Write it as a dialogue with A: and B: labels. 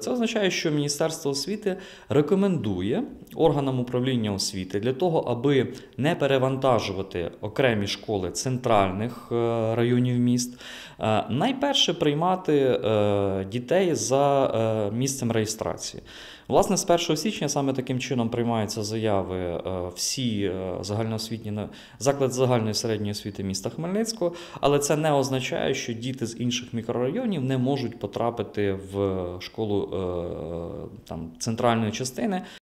A: Це означає, що Міністерство освіти рекомендує органам управління освіти для того, аби не перевантажувати окремі школи центральних е, районів міст, е, найперше приймати е, дітей за місцем реєстрації. Власне, з 1 січня саме таким чином приймаються заяви всі загальноосвітні заклад загальної середньої освіти міста Хмельницького, але це не означає, що діти з інших мікрорайонів не можуть потрапити в школу. Е, там центральної частини